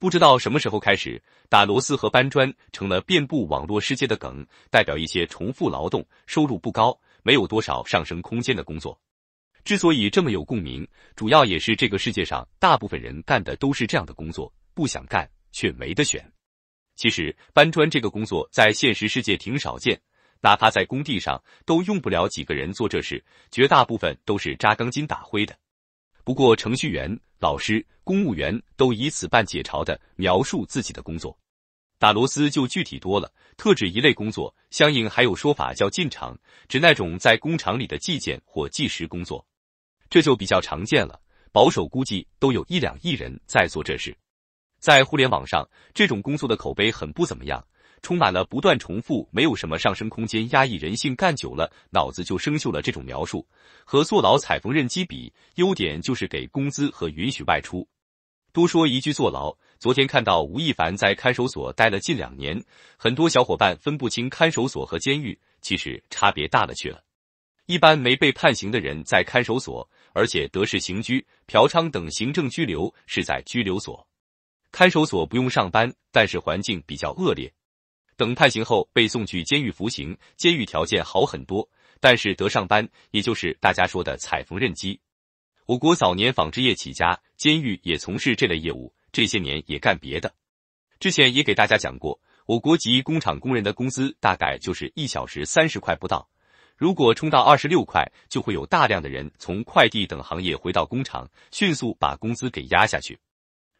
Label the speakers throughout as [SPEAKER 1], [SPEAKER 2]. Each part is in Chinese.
[SPEAKER 1] 不知道什么时候开始，打螺丝和搬砖成了遍布网络世界的梗，代表一些重复劳动、收入不高、没有多少上升空间的工作。之所以这么有共鸣，主要也是这个世界上大部分人干的都是这样的工作，不想干却没得选。其实搬砖这个工作在现实世界挺少见，哪怕在工地上都用不了几个人做这事，绝大部分都是扎钢筋、打灰的。不过，程序员、老师、公务员都以此办解嘲的描述自己的工作。打螺丝就具体多了，特指一类工作，相应还有说法叫进厂，指那种在工厂里的计件或计时工作，这就比较常见了。保守估计，都有一两亿人在做这事。在互联网上，这种工作的口碑很不怎么样。充满了不断重复，没有什么上升空间，压抑人性，干久了脑子就生锈了。这种描述和坐牢踩缝纫机比，优点就是给工资和允许外出。多说一句，坐牢。昨天看到吴亦凡在看守所待了近两年，很多小伙伴分不清看守所和监狱，其实差别大了去了。一般没被判刑的人在看守所，而且德式刑拘、嫖娼等行政拘留是在拘留所。看守所不用上班，但是环境比较恶劣。等判刑后被送去监狱服刑，监狱条件好很多，但是得上班，也就是大家说的踩缝纫机。我国早年纺织业起家，监狱也从事这类业务，这些年也干别的。之前也给大家讲过，我国籍工厂工人的工资大概就是一小时三十块不到，如果冲到二十六块，就会有大量的人从快递等行业回到工厂，迅速把工资给压下去；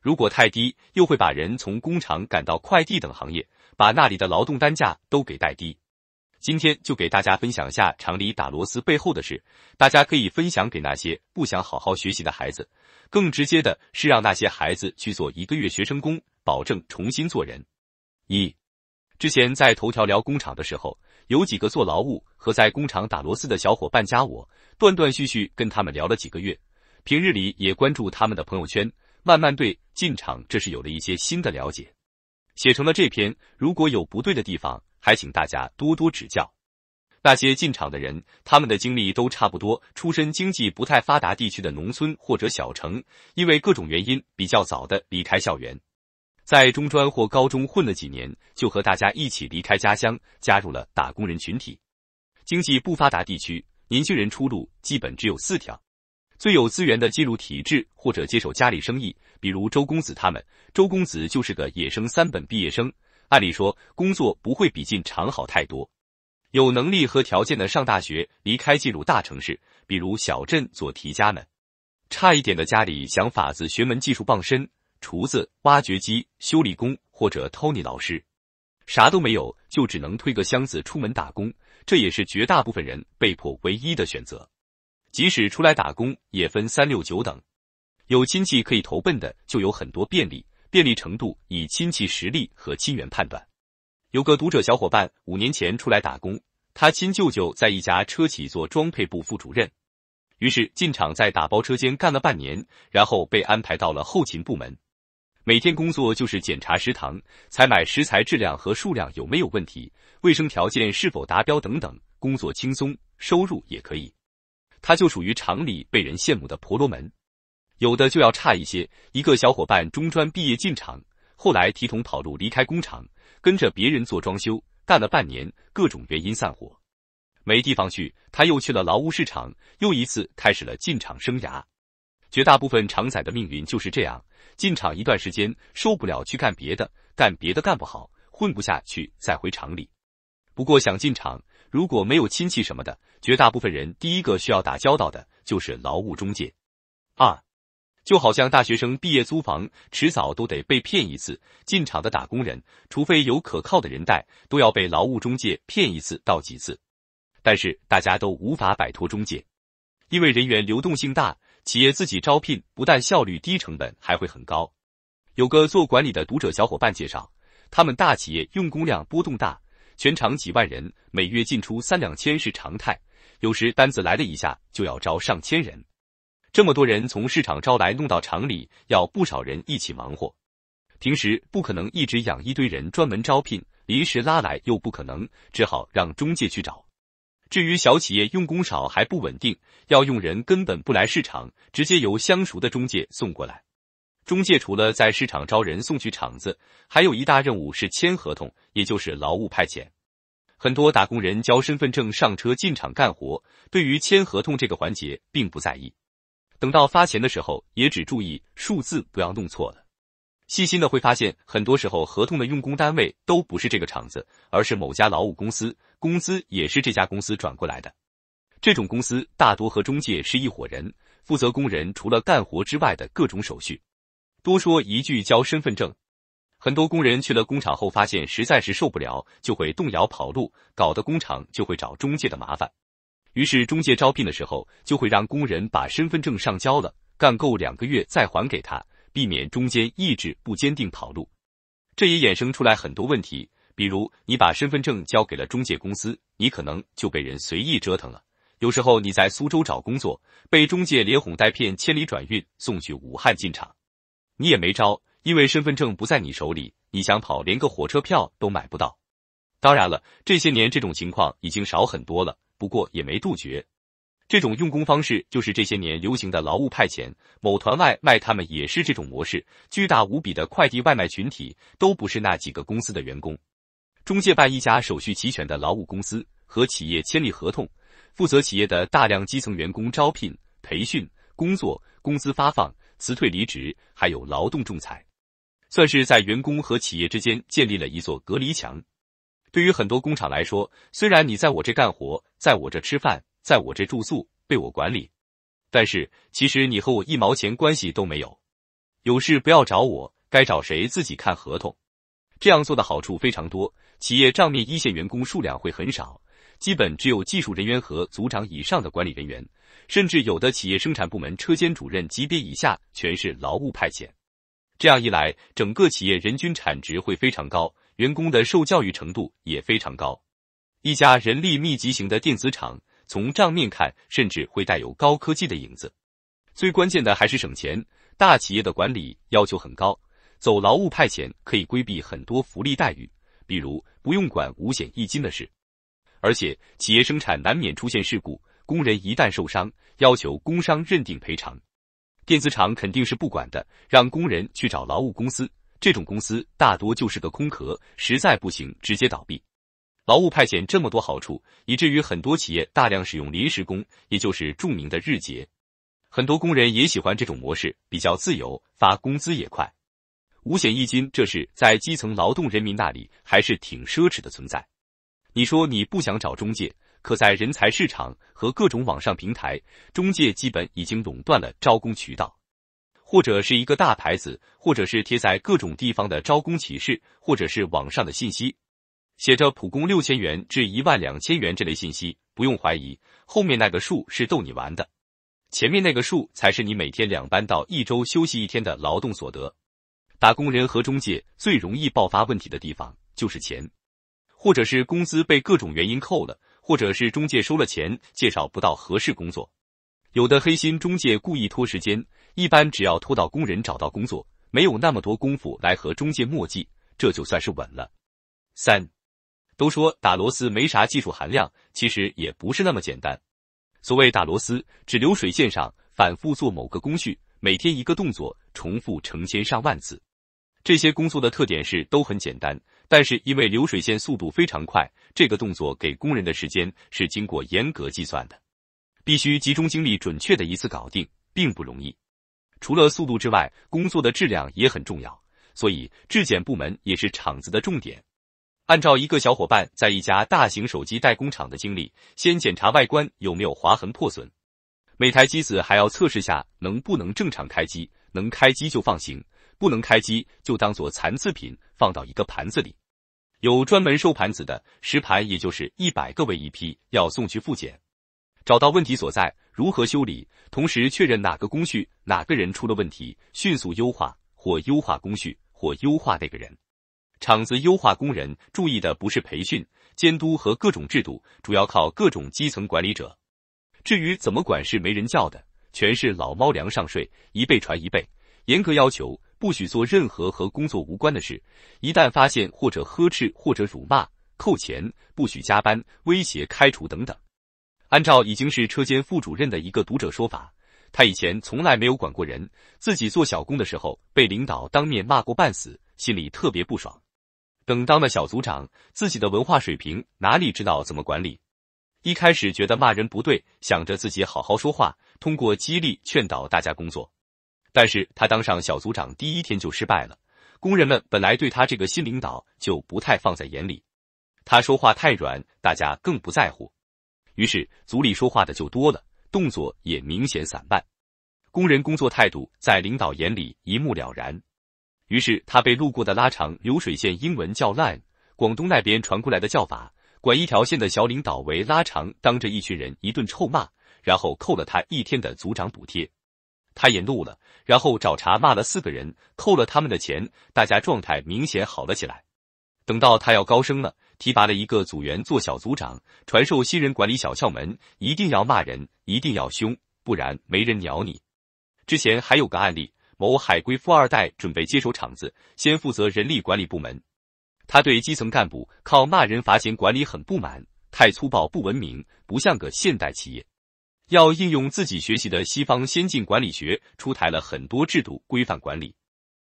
[SPEAKER 1] 如果太低，又会把人从工厂赶到快递等行业。把那里的劳动单价都给带低。今天就给大家分享下厂里打螺丝背后的事，大家可以分享给那些不想好好学习的孩子。更直接的是让那些孩子去做一个月学生工，保证重新做人。一之前在头条聊工厂的时候，有几个做劳务和在工厂打螺丝的小伙伴加我，断断续续跟他们聊了几个月，平日里也关注他们的朋友圈，慢慢对进厂这是有了一些新的了解。写成了这篇，如果有不对的地方，还请大家多多指教。那些进厂的人，他们的经历都差不多，出身经济不太发达地区的农村或者小城，因为各种原因，比较早的离开校园，在中专或高中混了几年，就和大家一起离开家乡，加入了打工人群体。经济不发达地区，年轻人出路基本只有四条。最有资源的进入体制或者接手家里生意，比如周公子他们。周公子就是个野生三本毕业生，按理说工作不会比进厂好太多。有能力和条件的上大学，离开进入大城市，比如小镇做题家们。差一点的家里想法子学门技术傍身，厨子、挖掘机、修理工或者 Tony 老师。啥都没有就只能推个箱子出门打工，这也是绝大部分人被迫唯一的选择。即使出来打工也分三六九等，有亲戚可以投奔的就有很多便利，便利程度以亲戚实力和亲缘判断。有个读者小伙伴五年前出来打工，他亲舅舅在一家车企做装配部副主任，于是进厂在打包车间干了半年，然后被安排到了后勤部门，每天工作就是检查食堂采买食材质量和数量有没有问题，卫生条件是否达标等等，工作轻松，收入也可以。他就属于厂里被人羡慕的婆罗门，有的就要差一些。一个小伙伴中专毕业进厂，后来提桶跑路离开工厂，跟着别人做装修，干了半年，各种原因散伙，没地方去，他又去了劳务市场，又一次开始了进厂生涯。绝大部分厂仔的命运就是这样，进厂一段时间受不了去干别的，干别的干不好，混不下去再回厂里。不过想进厂。如果没有亲戚什么的，绝大部分人第一个需要打交道的就是劳务中介。二，就好像大学生毕业租房，迟早都得被骗一次；进厂的打工人，除非有可靠的人带，都要被劳务中介骗一次到几次。但是大家都无法摆脱中介，因为人员流动性大，企业自己招聘不但效率低，成本还会很高。有个做管理的读者小伙伴介绍，他们大企业用工量波动大。全厂几万人，每月进出三两千是常态，有时单子来了一下，就要招上千人。这么多人从市场招来，弄到厂里，要不少人一起忙活。平时不可能一直养一堆人专门招聘，临时拉来又不可能，只好让中介去找。至于小企业用工少还不稳定，要用人根本不来市场，直接由相熟的中介送过来。中介除了在市场招人送去厂子，还有一大任务是签合同，也就是劳务派遣。很多打工人交身份证上车进厂干活，对于签合同这个环节并不在意。等到发钱的时候，也只注意数字不要弄错了。细心的会发现，很多时候合同的用工单位都不是这个厂子，而是某家劳务公司，工资也是这家公司转过来的。这种公司大多和中介是一伙人，负责工人除了干活之外的各种手续。多说一句，交身份证，很多工人去了工厂后，发现实在是受不了，就会动摇跑路，搞得工厂就会找中介的麻烦。于是中介招聘的时候，就会让工人把身份证上交了，干够两个月再还给他，避免中间意志不坚定跑路。这也衍生出来很多问题，比如你把身份证交给了中介公司，你可能就被人随意折腾了。有时候你在苏州找工作，被中介连哄带骗，千里转运送去武汉进厂。你也没招，因为身份证不在你手里，你想跑连个火车票都买不到。当然了，这些年这种情况已经少很多了，不过也没杜绝。这种用工方式就是这些年流行的劳务派遣，某团外卖他们也是这种模式。巨大无比的快递外卖群体都不是那几个公司的员工，中介办一家手续齐全的劳务公司，和企业签订合同，负责企业的大量基层员工招聘、培训、工作、工资发放。辞退、离职，还有劳动仲裁，算是在员工和企业之间建立了一座隔离墙。对于很多工厂来说，虽然你在我这干活，在我这吃饭，在我这住宿，被我管理，但是其实你和我一毛钱关系都没有。有事不要找我，该找谁自己看合同。这样做的好处非常多，企业账面一线员工数量会很少。基本只有技术人员和组长以上的管理人员，甚至有的企业生产部门、车间主任级别以下全是劳务派遣。这样一来，整个企业人均产值会非常高，员工的受教育程度也非常高。一家人力密集型的电子厂，从账面看甚至会带有高科技的影子。最关键的还是省钱。大企业的管理要求很高，走劳务派遣可以规避很多福利待遇，比如不用管五险一金的事。而且企业生产难免出现事故，工人一旦受伤，要求工伤认定赔偿，电子厂肯定是不管的，让工人去找劳务公司。这种公司大多就是个空壳，实在不行直接倒闭。劳务派遣这么多好处，以至于很多企业大量使用临时工，也就是著名的日结。很多工人也喜欢这种模式，比较自由，发工资也快。五险一金这是在基层劳动人民那里还是挺奢侈的存在。你说你不想找中介，可在人才市场和各种网上平台，中介基本已经垄断了招工渠道，或者是一个大牌子，或者是贴在各种地方的招工启事，或者是网上的信息，写着普工六千元至一万两千元这类信息，不用怀疑，后面那个数是逗你玩的，前面那个数才是你每天两班到一周休息一天的劳动所得。打工人和中介最容易爆发问题的地方就是钱。或者是工资被各种原因扣了，或者是中介收了钱介绍不到合适工作，有的黑心中介故意拖时间，一般只要拖到工人找到工作，没有那么多功夫来和中介磨迹，这就算是稳了。三，都说打螺丝没啥技术含量，其实也不是那么简单。所谓打螺丝，指流水线上反复做某个工序，每天一个动作重复成千上万次。这些工作的特点是都很简单。但是因为流水线速度非常快，这个动作给工人的时间是经过严格计算的，必须集中精力准确的一次搞定，并不容易。除了速度之外，工作的质量也很重要，所以质检部门也是厂子的重点。按照一个小伙伴在一家大型手机代工厂的经历，先检查外观有没有划痕破损，每台机子还要测试下能不能正常开机，能开机就放行，不能开机就当做残次品放到一个盘子里。有专门收盘子的，十盘也就是一百个为一批，要送去复检，找到问题所在，如何修理，同时确认哪个工序哪个人出了问题，迅速优化或优化工序或优化那个人。厂子优化工人，注意的不是培训、监督和各种制度，主要靠各种基层管理者。至于怎么管是没人教的，全是老猫粮上税，一辈传一辈，严格要求。不许做任何和工作无关的事，一旦发现或者呵斥或者辱骂，扣钱，不许加班，威胁开除等等。按照已经是车间副主任的一个读者说法，他以前从来没有管过人，自己做小工的时候被领导当面骂过半死，心里特别不爽。等当了小组长，自己的文化水平哪里知道怎么管理？一开始觉得骂人不对，想着自己好好说话，通过激励劝导大家工作。但是他当上小组长第一天就失败了，工人们本来对他这个新领导就不太放在眼里，他说话太软，大家更不在乎，于是组里说话的就多了，动作也明显散漫，工人工作态度在领导眼里一目了然，于是他被路过的拉长流水线英文叫 Line，广东那边传过来的叫法，管一条线的小领导为拉长，当着一群人一顿臭骂，然后扣了他一天的组长补贴。他也怒了，然后找茬骂了四个人，扣了他们的钱。大家状态明显好了起来。等到他要高升了，提拔了一个组员做小组长，传授新人管理小窍门，一定要骂人，一定要凶，不然没人鸟你。之前还有个案例，某海归富二代准备接手厂子，先负责人力管理部门。他对基层干部靠骂人罚钱管理很不满，太粗暴不文明，不像个现代企业。要应用自己学习的西方先进管理学，出台了很多制度规范管理，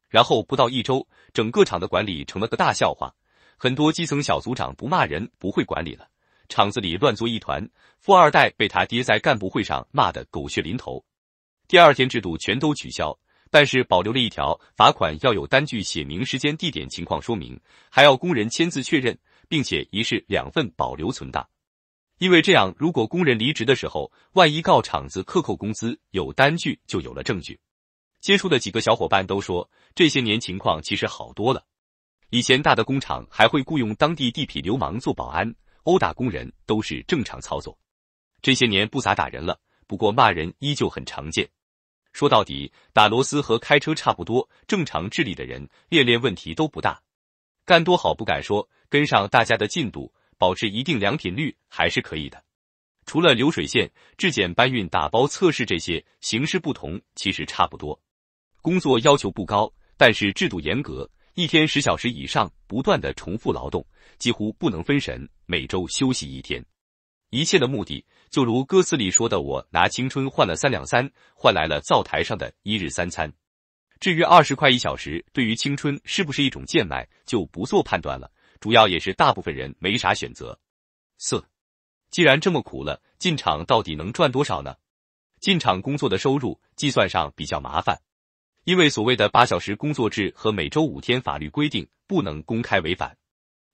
[SPEAKER 1] 然后不到一周，整个厂的管理成了个大笑话，很多基层小组长不骂人不会管理了，厂子里乱作一团，富二代被他爹在干部会上骂得狗血淋头。第二天制度全都取消，但是保留了一条罚款要有单据写明时间地点情况说明，还要工人签字确认，并且一式两份保留存档。因为这样，如果工人离职的时候，万一告厂子克扣工资，有单据就有了证据。接触的几个小伙伴都说，这些年情况其实好多了。以前大的工厂还会雇佣当地地痞流氓做保安，殴打工人都是正常操作。这些年不咋打人了，不过骂人依旧很常见。说到底，打螺丝和开车差不多，正常智力的人练练问题都不大。干多好不敢说，跟上大家的进度。保持一定良品率还是可以的，除了流水线质检、搬运、打包、测试这些形式不同，其实差不多。工作要求不高，但是制度严格，一天十小时以上，不断的重复劳动，几乎不能分神。每周休息一天。一切的目的，就如歌词里说的：“我拿青春换了三两三，换来了灶台上的一日三餐。”至于二十块一小时对于青春是不是一种贱卖，就不做判断了。主要也是大部分人没啥选择。四，既然这么苦了，进厂到底能赚多少呢？进厂工作的收入计算上比较麻烦，因为所谓的八小时工作制和每周五天法律规定不能公开违反，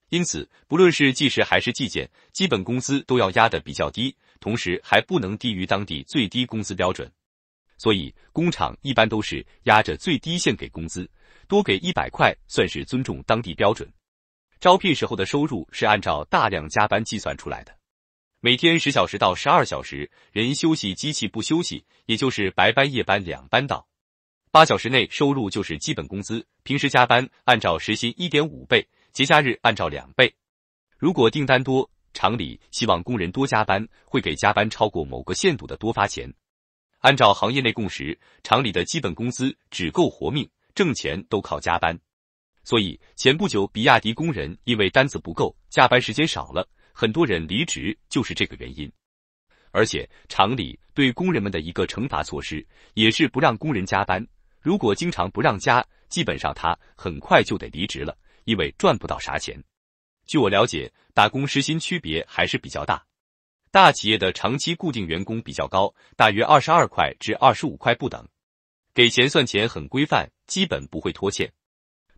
[SPEAKER 1] 因此不论是计时还是计件，基本工资都要压得比较低，同时还不能低于当地最低工资标准。所以工厂一般都是压着最低线给工资，多给一百块算是尊重当地标准。招聘时候的收入是按照大量加班计算出来的，每天十小时到十二小时，人休息机器不休息，也就是白班夜班两班倒。八小时内收入就是基本工资，平时加班按照时薪一点五倍，节假日按照两倍。如果订单多，厂里希望工人多加班，会给加班超过某个限度的多发钱。按照行业内共识，厂里的基本工资只够活命，挣钱都靠加班。所以前不久，比亚迪工人因为单子不够，加班时间少了，很多人离职就是这个原因。而且厂里对工人们的一个惩罚措施也是不让工人加班，如果经常不让加，基本上他很快就得离职了，因为赚不到啥钱。据我了解，打工时薪区别还是比较大，大企业的长期固定员工比较高，大约二十二块至二十五块不等，给钱算钱很规范，基本不会拖欠。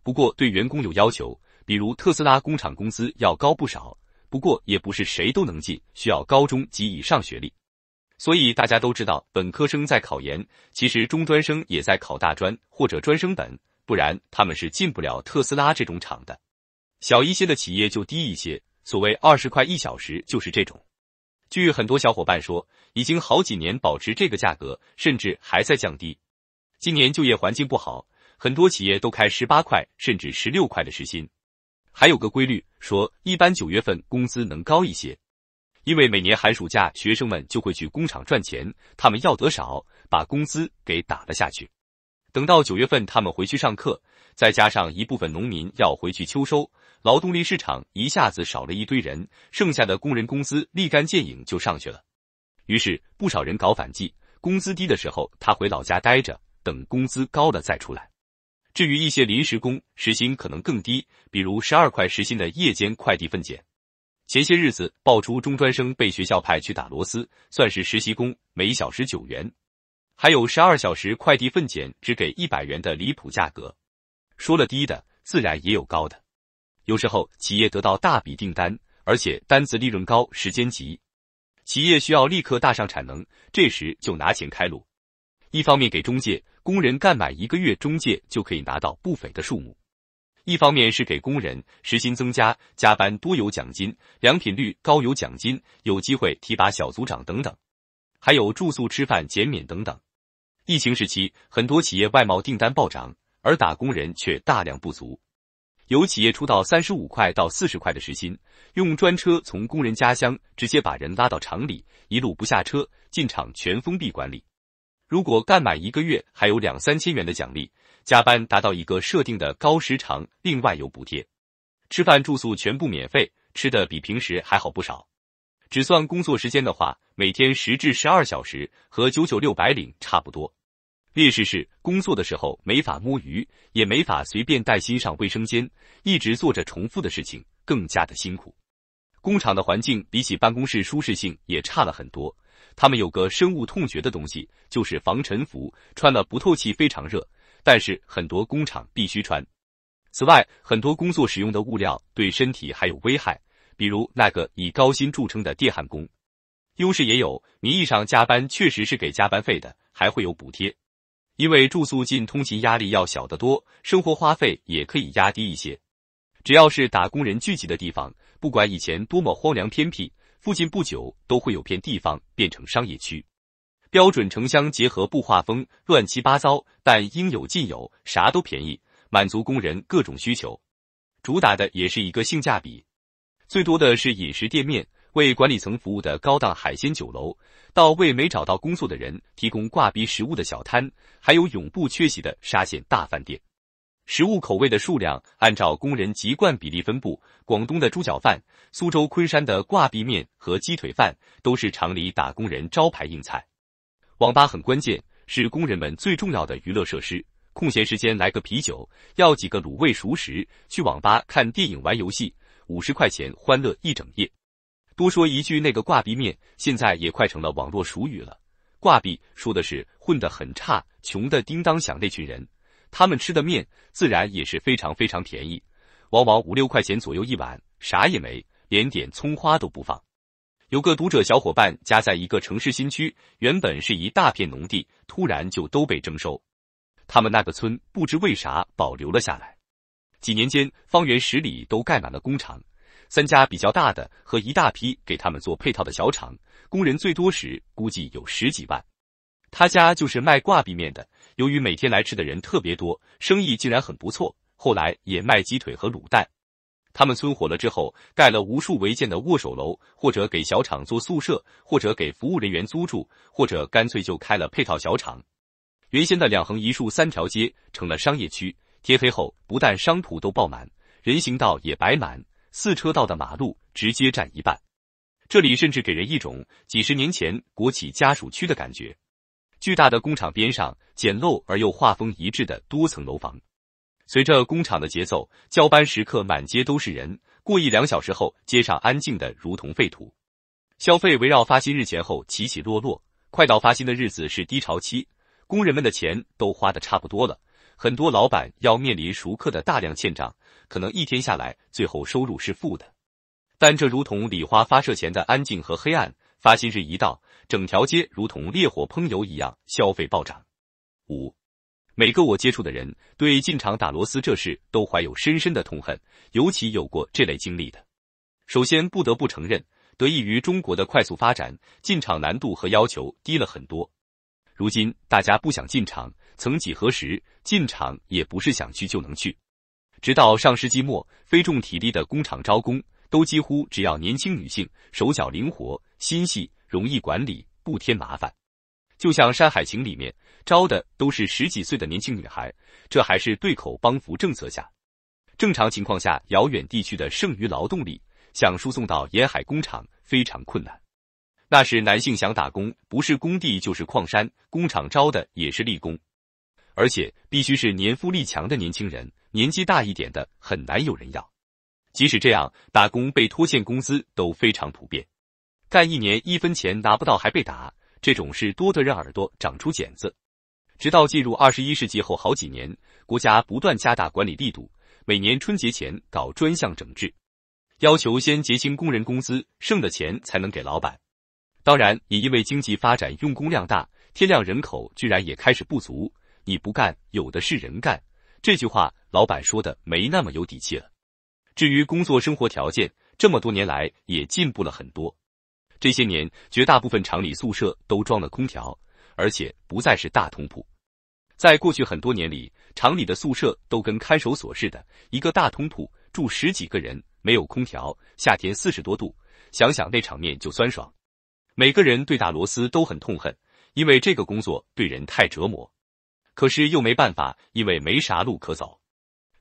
[SPEAKER 1] 不过对员工有要求，比如特斯拉工厂工资要高不少，不过也不是谁都能进，需要高中及以上学历。所以大家都知道，本科生在考研，其实中专生也在考大专或者专升本，不然他们是进不了特斯拉这种厂的。小一些的企业就低一些，所谓二十块一小时就是这种。据很多小伙伴说，已经好几年保持这个价格，甚至还在降低。今年就业环境不好。很多企业都开十八块甚至十六块的时薪，还有个规律说，一般九月份工资能高一些，因为每年寒暑假学生们就会去工厂赚钱，他们要得少，把工资给打了下去。等到九月份他们回去上课，再加上一部分农民要回去秋收，劳动力市场一下子少了一堆人，剩下的工人工资立竿见影就上去了。于是不少人搞反季，工资低的时候他回老家待着，等工资高了再出来。至于一些临时工，时薪可能更低，比如十二块时薪的夜间快递分拣。前些日子爆出中专生被学校派去打螺丝，算是实习工，每小时九元。还有十二小时快递分拣只给一百元的离谱价格。说了低的，自然也有高的。有时候企业得到大笔订单，而且单子利润高、时间急，企业需要立刻大上产能，这时就拿钱开路，一方面给中介。工人干满一个月，中介就可以拿到不菲的数目。一方面是给工人时薪增加，加班多有奖金，良品率高有奖金，有机会提拔小组长等等，还有住宿、吃饭减免等等。疫情时期，很多企业外贸订单暴涨，而打工人却大量不足。有企业出到三十五块到四十块的时薪，用专车从工人家乡直接把人拉到厂里，一路不下车，进厂全封闭管理。如果干满一个月，还有两三千元的奖励；加班达到一个设定的高时长，另外有补贴。吃饭住宿全部免费，吃的比平时还好不少。只算工作时间的话，每天十至十二小时，和九九六白领差不多。劣势是工作的时候没法摸鱼，也没法随便带薪上卫生间，一直做着重复的事情，更加的辛苦。工厂的环境比起办公室舒适性也差了很多。他们有个深恶痛绝的东西，就是防尘服，穿了不透气，非常热。但是很多工厂必须穿。此外，很多工作使用的物料对身体还有危害，比如那个以高薪著称的电焊工。优势也有，名义上加班确实是给加班费的，还会有补贴。因为住宿近，通勤压力要小得多，生活花费也可以压低一些。只要是打工人聚集的地方，不管以前多么荒凉偏僻。附近不久都会有片地方变成商业区，标准城乡结合部画风乱七八糟，但应有尽有，啥都便宜，满足工人各种需求。主打的也是一个性价比，最多的是饮食店面，为管理层服务的高档海鲜酒楼，到为没找到工作的人提供挂逼食物的小摊，还有永不缺席的沙县大饭店。食物口味的数量按照工人籍贯比例分布，广东的猪脚饭、苏州昆山的挂壁面和鸡腿饭都是厂里打工人招牌硬菜。网吧很关键，是工人们最重要的娱乐设施。空闲时间来个啤酒，要几个卤味熟食，去网吧看电影、玩游戏，五十块钱欢乐一整夜。多说一句，那个挂壁面现在也快成了网络熟语了。挂壁说的是混得很差、穷得叮当响那群人。他们吃的面自然也是非常非常便宜，往往五六块钱左右一碗，啥也没，连点葱花都不放。有个读者小伙伴家在一个城市新区，原本是一大片农地，突然就都被征收。他们那个村不知为啥保留了下来，几年间方圆十里都盖满了工厂，三家比较大的和一大批给他们做配套的小厂，工人最多时估计有十几万。他家就是卖挂壁面的，由于每天来吃的人特别多，生意竟然很不错。后来也卖鸡腿和卤蛋。他们村火了之后，盖了无数违建的握手楼，或者给小厂做宿舍，或者给服务人员租住，或者干脆就开了配套小厂。原先的两横一竖三条街成了商业区，天黑后不但商铺都爆满，人行道也摆满，四车道的马路直接占一半。这里甚至给人一种几十年前国企家属区的感觉。巨大的工厂边上，简陋而又画风一致的多层楼房。随着工厂的节奏，交班时刻满街都是人。过一两小时后，街上安静的如同废土。消费围绕发薪日前后起起落落，快到发薪的日子是低潮期，工人们的钱都花的差不多了，很多老板要面临熟客的大量欠账，可能一天下来最后收入是负的。但这如同礼花发射前的安静和黑暗。发薪日一到，整条街如同烈火烹油一样，消费暴涨。五，每个我接触的人对进厂打螺丝这事都怀有深深的痛恨，尤其有过这类经历的。首先不得不承认，得益于中国的快速发展，进厂难度和要求低了很多。如今大家不想进厂，曾几何时，进厂也不是想去就能去。直到上世纪末，非重体力的工厂招工。都几乎只要年轻女性，手脚灵活、心细、容易管理、不添麻烦。就像《山海情》里面招的都是十几岁的年轻女孩，这还是对口帮扶政策下。正常情况下，遥远地区的剩余劳动力想输送到沿海工厂非常困难。那时男性想打工，不是工地就是矿山，工厂招的也是力工，而且必须是年富力强的年轻人，年纪大一点的很难有人要。即使这样，打工被拖欠工资都非常普遍，干一年一分钱拿不到还被打，这种事多得人耳朵长出茧子。直到进入二十一世纪后，好几年国家不断加大管理力度，每年春节前搞专项整治，要求先结清工人工资，剩的钱才能给老板。当然，也因为经济发展用工量大，天量人口居然也开始不足，你不干有的是人干。这句话，老板说的没那么有底气了。至于工作生活条件，这么多年来也进步了很多。这些年，绝大部分厂里宿舍都装了空调，而且不再是大通铺。在过去很多年里，厂里的宿舍都跟看守所似的，一个大通铺住十几个人，没有空调，夏天四十多度，想想那场面就酸爽。每个人对打螺丝都很痛恨，因为这个工作对人太折磨，可是又没办法，因为没啥路可走。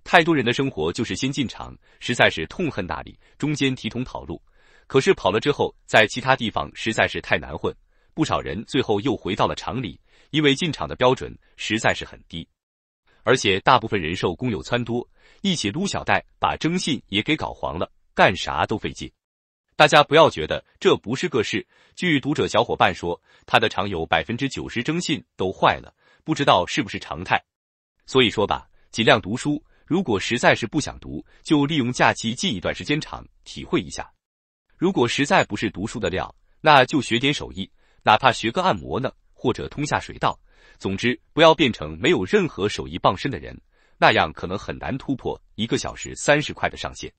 [SPEAKER 1] 太多人的生活就是先进厂，实在是痛恨那里。中间提桶跑路，可是跑了之后，在其他地方实在是太难混。不少人最后又回到了厂里，因为进厂的标准实在是很低，而且大部分人受工友撺掇，一起撸小贷，把征信也给搞黄了，干啥都费劲。大家不要觉得这不是个事。据读者小伙伴说，他的厂有百分之九十征信都坏了，不知道是不是常态。所以说吧，尽量读书。如果实在是不想读，就利用假期近一段时间长，体会一下。如果实在不是读书的料，那就学点手艺，哪怕学个按摩呢，或者通下水道。总之，不要变成没有任何手艺傍身的人，那样可能很难突破一个小时三十块的上限。